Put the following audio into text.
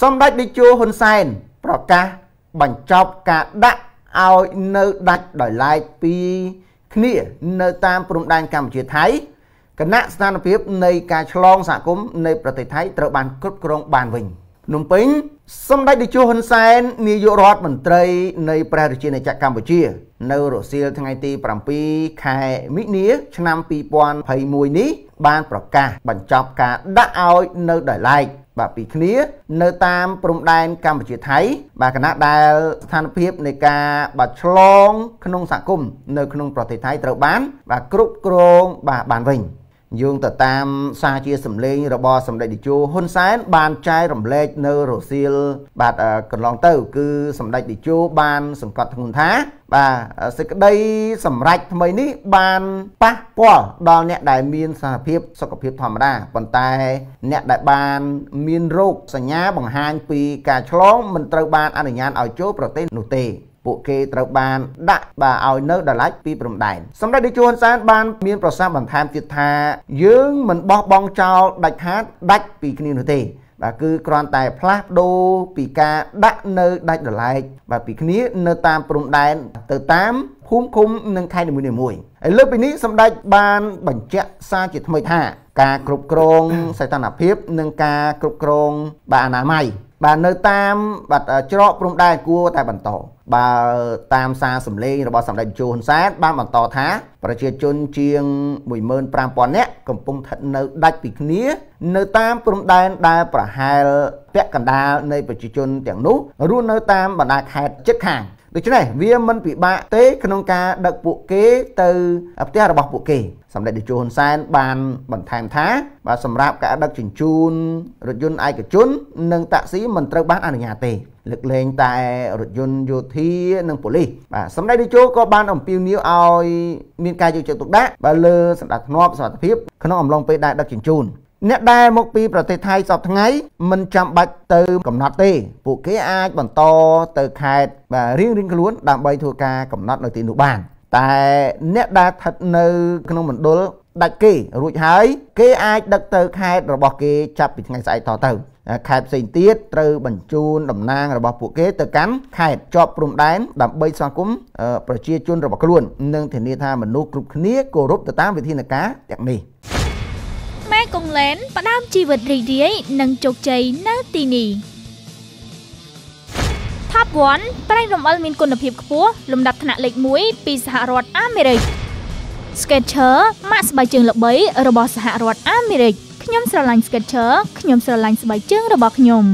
សម្ដេចតេជោហ៊ុនសែនប្រកាសបញ្ចប់ការដាក់ឲ្យនៅដាច់ដោយឡែកពីគ្នានៅតាម ព្រំដែនកម្ពុជាថៃគណៈស្ថានភាពនៃការឆ្លងសហគមន៍នៃប្រទេសថៃត្រូវបានគ្រប់គ្រងបានវិញភ្នំពេញសម្ដេចតេជោហ៊ុនសែននាយករដ្ឋមន្ត្រីនៃព្រះរាជាណាចក្រកម្ពុជា នៅរសៀលថ្ងៃទី7ខែមិនិនាឆ្នាំ2021នេះបានប្រកាសបញ្ចប់ការដាក់ឲ្យនៅដោយឡែកបាទពីគ្នានៅតាមព្រំដែនកម្ពុជាថៃ បាទគណៈដែលស្ថានភាពនៃការបាទឆ្លង ក្នុងសហគមន៍នៅក្នុងប្រទេសថៃត្រូវបាន បាទគ្រប់គ្រងបាទបានវិញយោងទៅតាមសារជាសម្លេងរបស់សម្ដេចតេជោហ៊ុនសែនបានចែករំលែកនៅរសៀលបាទកន្លងទៅ គឺសម្ដេចតេជោបានសង្កត់ធ្ងន់ថា បាទសេចក្តីសម្រេចថ្មីនេះបានប៉ះពាល់ដល់អ្នកដែលមានសារភាពសុខភាពធម្មតាប៉ុន្តែអ្នកដែលបានមានโรคសញ្ញាបង្ហាញពីការឆ្លងមិនត្រូវបានអនុញ្ញាតឲ្យចូលប្រទេសនោះទេពួកគេត្រូវបានដាក់បាទឲ្យនៅដាលាច់ពីព្រំដែនសម្រាប់ដូចហ៊ុនសែនបានមាន ប្រសាសន៍បន្ថែមទៀតថា យើងមិនបោះបង់ចោលដាច់ខាតដាច់ពីគ្នានោះទេ បាទគឺគ្រាន់តែផ្លាស់ប្ដូរពីការដាក់នៅដាច់ដលែកបាទពីគ្នានៅតាមព្រំដែន ទៅតាមភូមិឃុំនិងខេត្តនីមួយៗឥឡូវពីនេះសម្ដេចបានបញ្ជាក់សារជាថ្មីថា ការគ្រប់គ្រងសីតុណ្ហភាពនិងការគ្រប់គ្រងបាអនាម័យបាទនៅតាមបាទច្រកព្រំដែនគួរតែបន្តបើតាមសារសម្លេងរបស់សម្ដេចជូហ៊ុនសែនបានបន្តថា ប្រជាជនជាង15000នាក់កំពុងស្ថិតនៅដាច់ពីគ្នានៅតាមព្រំដែនដែល ប្រហែលពាក់កណ្ដាលនៃប្រជាជនទាំងនោះរស់នៅតាមបណ្ដាខេត្តជិតខាងដូច្នេះវាមិនពិបាកទេ ក្នុងការដឹកពួកគេ ទៅផ្ទះរបស់ពួកគេសម្ដេចតេជោហ៊ុនសែនបានបន្ថែមថា បាទសម្រាប់ការដឹកជញ្ជូនរថយន្តឯកជននិងតាក់ស៊ីមិនត្រូវបានអនុញ្ញាតទេ លើកលែងតែរថយន្តយោធា និងប៉ូលីសបាទសម្ដេចតេជោក៏បានអំពាវនាវឲ្យ មានការយកចិត្តទុកដាក់បាទលើសម្ដាប់ធ្នាប់សុវត្ថិភាព ក្នុងអំឡុងពេលដែលដឹកជញ្ជូនអ្នកដែលមកពីប្រទេសថៃសពថ្ងៃមិនចាំបាច់ទៅកំណត់ទេ ពួកគេអាចបន្តទៅខេត្តបាទរៀងរៀងខ្លួនដើម្បីធ្វើការកំណត់នៅទីនោះបាន តែអ្នកដែលស្ថិតនៅក្នុងមណ្ឌលដាច់គេរួចហើយ គេអាចដឹកទៅខេត្តរបស់គេចាប់ពីថ្ងៃស្អែកតទៅខេត្តផ្សេងទៀតត្រូវបញ្ជូនតំណាងរបស់ពួកគេទៅកាន់ខេត្តជាប់ព្រំដែនដើម្បីសង្គមប្រជាជនរបស់ខ្លួននិងធានាថាមនុស្សគ្រប់គ្នាគោរពទៅតាមវិធានការទាំងនេះកុងឡែនផ្ដើមជីវិតរីករាយនិងជោគជ័យនៅទីនេះ Top 1ប្រេងរំអិលមានគុណភាពខ្ពស់លំដាប់ថ្នាក់លេខ1ពីសហរដ្ឋអាមេរិក Skechers ម៉ាកស្បែកជើងល្បីរបស់សហរដ្ឋអាមេរិកខ្ញុំស្រឡាញ់ Skechers ខ្ញុំស្រឡាញ់ស្បែកជើងរបស់ខ្ញុំ